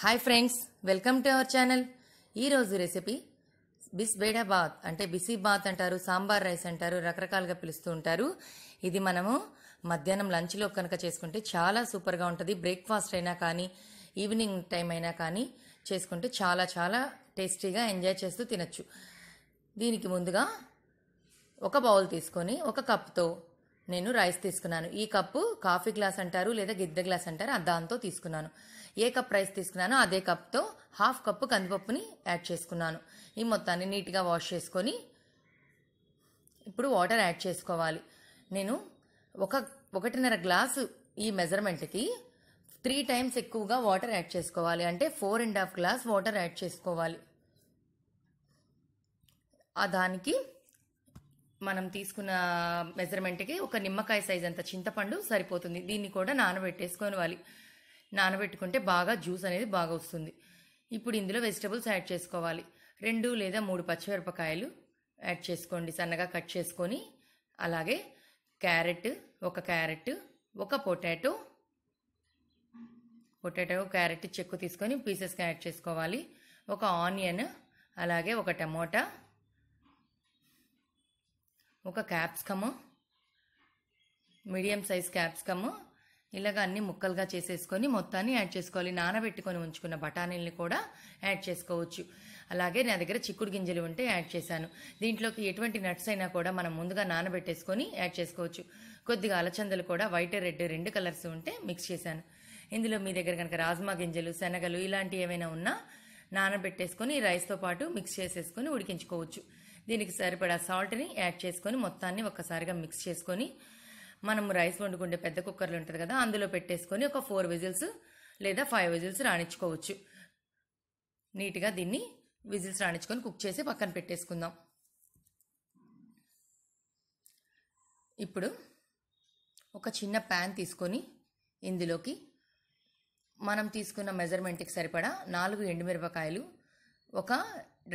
hi friends welcome to our channel ఈరోజు recipe bisibele bath అంటే బిసి బాత్ అంటారు సాంబార్ రైస్ అంటారు రకరకాలుగా పిలుస్తూ ఉంటారు ఇది మనము మధ్యాహ్నం లంచ్లో కనుక చేసుకుంటే చాలా సూపర్గా ఉంటుంది బ్రేక్ఫాస్ట్ అయినా కానీ ఈవినింగ్ టైం అయినా కానీ చేసుకుంటే చాలా చాలా టేస్టీగా ఎంజాయ్ చేస్తూ తినచ్చు దీనికి ముందుగా ఒక బౌల్ తీసుకొని ఒక కప్తో నేను రైస్ తీసుకున్నాను ఈ కప్పు కాఫీ గ్లాస్ అంటారు లేదా గిద్ద గ్లాస్ అంటారు దాంతో తీసుకున్నాను ఏ కప్ రైస్ తీసుకున్నానో అదే కప్తో హాఫ్ కప్పు కందిపప్పుని యాడ్ చేసుకున్నాను ఈ మొత్తాన్ని నీట్గా వాష్ చేసుకొని ఇప్పుడు వాటర్ యాడ్ చేసుకోవాలి నేను ఒక ఒకటిన్నర గ్లాసు ఈ మెజర్మెంట్కి త్రీ టైమ్స్ ఎక్కువగా వాటర్ యాడ్ చేసుకోవాలి అంటే four and half glass water add చేసుకోవాలి ఆ దానికి మనం తీసుకున్న మెజర్మెంట్కి ఒక నిమ్మకాయ సైజ్ అంత చింతపండు సరిపోతుంది దీన్ని కూడా నానబెట్టేసుకోవాలి నానబెట్టుకుంటే బాగా జ్యూస్ అనేది బాగా వస్తుంది ఇప్పుడు ఇందులో వెజిటబుల్స్ యాడ్ చేసుకోవాలి రెండు లేదా మూడు పచ్చిమిరపకాయలు యాడ్ చేసుకోండి సన్నగా కట్ చేసుకొని అలాగే క్యారెట్ ఒక క్యారెట్ ఒక పొటాటో పొటాటో క్యారెట్ చెక్కు తీసుకొని పీసెస్గా యాడ్ చేసుకోవాలి ఒక ఆనియన్ అలాగే ఒక టమోటా ఒక క్యాప్సికమ్ మీడియం సైజ్ క్యాప్సికమ్ ఇలాగ అన్ని ముక్కలుగా చేసేసుకొని మొత్తాన్ని యాడ్ చేసుకోవాలి నానబెట్టుకొని ఉంచుకున్న బఠానీల్ని కూడా యాడ్ చేసుకోవచ్చు అలాగే నా దగ్గర చిక్కుడు గింజలు ఉంటే యాడ్ చేశాను దీంట్లోకి ఎటువంటి నట్స్ అయినా కూడా మనం ముందుగా నానబెట్టేసుకొని యాడ్ చేసుకోవచ్చు కొద్దిగా అలచందలు కూడా వైట్ రెడ్ రెండు కలర్స్ ఉంటే మిక్స్ చేశాను ఇందులో మీ దగ్గర కనుక రాజ్మా గింజలు శనగలు ఇలాంటివి ఏమైనా ఉన్నా నానబెట్టేసుకొని రైస్తో పాటు మిక్స్ చేసేసుకొని ఉడికించుకోవచ్చు దీనికి సరిపడా సాల్ట్ని యాడ్ చేసుకొని మొత్తాన్ని ఒక్కసారిగా మిక్స్ చేసుకొని మనం రైస్ వండుకుంటే పెద్ద కుక్కర్లు ఉంటుంది కదా అందులో పెట్టేసుకొని ఒక ఫోర్ విజిల్స్ లేదా ఫైవ్ విజిల్స్ రాణించుకోవచ్చు నీట్గా దీన్ని విజిల్స్ రాణించుకొని కుక్ చేసి పక్కన పెట్టేసుకుందాం ఇప్పుడు ఒక చిన్న ప్యాన్ తీసుకొని ఇందులోకి మనం తీసుకున్న మెజర్మెంట్కి సరిపడా నాలుగు ఎండుమిరపకాయలు ఒక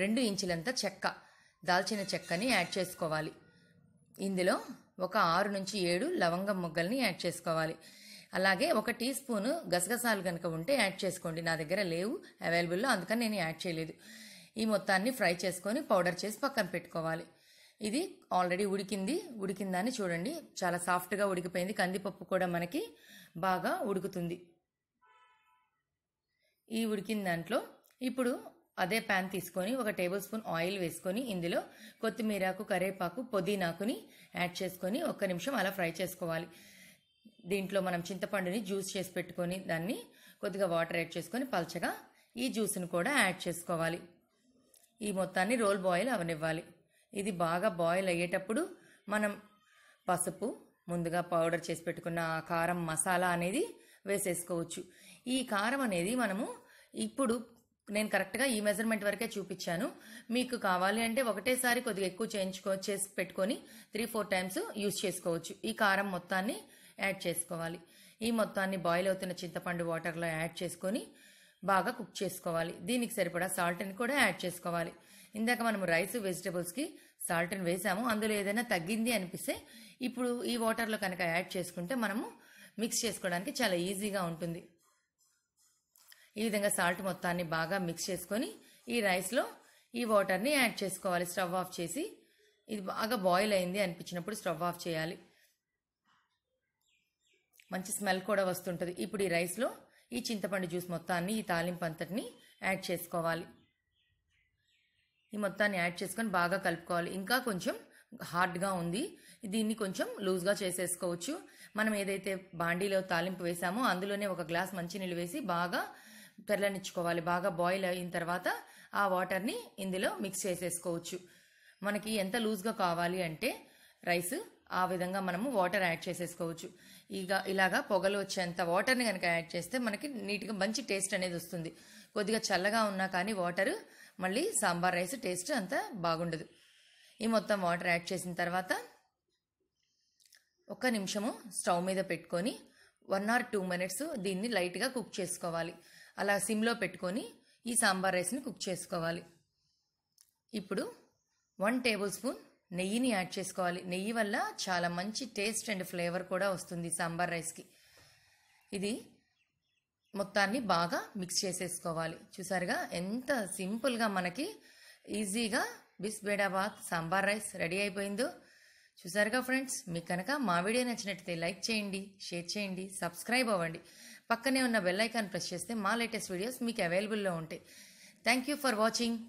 రెండు ఇంచులంత చెక్క దాల్చిన చెక్కని యాడ్ చేసుకోవాలి ఇందులో ఒక ఆరు నుంచి ఏడు లవంగం మొగ్గల్ని యాడ్ చేసుకోవాలి అలాగే ఒక టీ స్పూన్ గసగసాలు కనుక ఉంటే యాడ్ చేసుకోండి నా దగ్గర లేవు అవైలబుల్లో అందుకని నేను యాడ్ చేయలేదు ఈ మొత్తాన్ని ఫ్రై చేసుకొని పౌడర్ చేసి పక్కన పెట్టుకోవాలి ఇది ఆల్రెడీ ఉడికింది ఉడికిందని చూడండి చాలా సాఫ్ట్గా ఉడికిపోయింది కందిపప్పు కూడా మనకి బాగా ఉడుకుతుంది ఈ ఉడికిన దాంట్లో ఇప్పుడు అదే ప్యాన్ తీసుకొని ఒక టేబుల్ స్పూన్ ఆయిల్ వేసుకొని ఇందులో కొత్తిమీరాకు కరేపాకు పుదీనాకుని యాడ్ చేసుకొని ఒక్క నిమిషం అలా ఫ్రై చేసుకోవాలి దీంట్లో మనం చింతపండుని జ్యూస్ చేసి పెట్టుకొని దాన్ని కొద్దిగా వాటర్ యాడ్ చేసుకొని పల్చగా ఈ జ్యూస్ను కూడా యాడ్ చేసుకోవాలి ఈ మొత్తాన్ని రోల్ బాయిల్ అవనివ్వాలి ఇది బాగా బాయిల్ అయ్యేటప్పుడు మనం పసుపు ముందుగా పౌడర్ చేసి పెట్టుకున్న కారం మసాలా అనేది వేసేసుకోవచ్చు ఈ కారం అనేది మనము ఇప్పుడు నేను కరెక్ట్గా ఈ మెజర్మెంట్ వరకే చూపించాను మీకు కావాలి అంటే ఒకటేసారి కొద్దిగా ఎక్కువ చేయించుకో చేసి పెట్టుకొని త్రీ ఫోర్ టైమ్స్ యూజ్ చేసుకోవచ్చు ఈ కారం మొత్తాన్ని యాడ్ చేసుకోవాలి ఈ మొత్తాన్ని బాయిల్ అవుతున్న చింతపండు వాటర్లో యాడ్ చేసుకొని బాగా కుక్ చేసుకోవాలి దీనికి సరిపడా సాల్ట్ని కూడా యాడ్ చేసుకోవాలి ఇందాక మనం రైస్ వెజిటబుల్స్కి సాల్ట్ని వేసాము అందులో ఏదైనా తగ్గింది అనిపిస్తే ఇప్పుడు ఈ వాటర్లో కనుక యాడ్ చేసుకుంటే మనము మిక్స్ చేసుకోవడానికి చాలా ఈజీగా ఉంటుంది ఈ విధంగా సాల్ట్ మొత్తాన్ని బాగా మిక్స్ చేసుకొని ఈ రైస్లో ఈ వాటర్ని యాడ్ చేసుకోవాలి స్టవ్ ఆఫ్ చేసి ఇది బాగా బాయిల్ అయింది అనిపించినప్పుడు స్టవ్ ఆఫ్ చేయాలి మంచి స్మెల్ కూడా వస్తుంటుంది ఇప్పుడు ఈ రైస్లో ఈ చింతపండు జ్యూస్ మొత్తాన్ని ఈ తాలింపు అంతటిని యాడ్ చేసుకోవాలి ఈ మొత్తాన్ని యాడ్ చేసుకొని బాగా కలుపుకోవాలి ఇంకా కొంచెం హార్డ్గా ఉంది దీన్ని కొంచెం లూజ్గా చేసేసుకోవచ్చు మనం ఏదైతే బాండీలో తాలింపు వేసామో అందులోనే ఒక గ్లాస్ మంచినీళ్ళు వేసి బాగా పెరలనిచ్చుకోవాలి బాగా బాయిల్ అయిన తర్వాత ఆ వాటర్ని ఇందులో మిక్స్ చేసేసుకోవచ్చు మనకి ఎంత లూజ్గా కావాలి అంటే రైస్ ఆ విధంగా మనము వాటర్ యాడ్ చేసేసుకోవచ్చు ఇక ఇలాగా పొగలు వచ్చేంత వాటర్ని కనుక యాడ్ చేస్తే మనకి నీట్గా మంచి టేస్ట్ అనేది వస్తుంది కొద్దిగా చల్లగా ఉన్నా కానీ వాటర్ మళ్ళీ సాంబార్ రైస్ టేస్ట్ అంత బాగుండదు ఈ మొత్తం వాటర్ యాడ్ చేసిన తర్వాత ఒక నిమిషము స్టవ్ మీద పెట్టుకొని వన్ ఆర్ టూ మినిట్స్ దీన్ని లైట్గా కుక్ చేసుకోవాలి అలా సిమ్లో పెట్టుకొని ఈ సాంబార్ రైస్ని కుక్ చేసుకోవాలి ఇప్పుడు వన్ టేబుల్ స్పూన్ నెయ్యిని యాడ్ చేసుకోవాలి నెయ్యి వల్ల చాలా మంచి టేస్ట్ అండ్ ఫ్లేవర్ కూడా వస్తుంది సాంబార్ రైస్కి ఇది మొత్తాన్ని బాగా మిక్స్ చేసేసుకోవాలి చూసారుగా ఎంత సింపుల్గా మనకి ఈజీగా బిస్బేడాబాద్ సాంబార్ రైస్ రెడీ అయిపోయిందో చూసారుగా ఫ్రెండ్స్ మీకు కనుక మా వీడియో నచ్చినట్టయితే లైక్ చేయండి షేర్ చేయండి సబ్స్క్రైబ్ అవ్వండి పక్కనే ఉన్న బెల్ ఐకాన్ ప్రెస్ చేస్తే మా లేటెస్ట్ వీడియోస్ మీకు అవైలబుల్లో ఉంటాయి థ్యాంక్ యూ ఫర్ వాచింగ్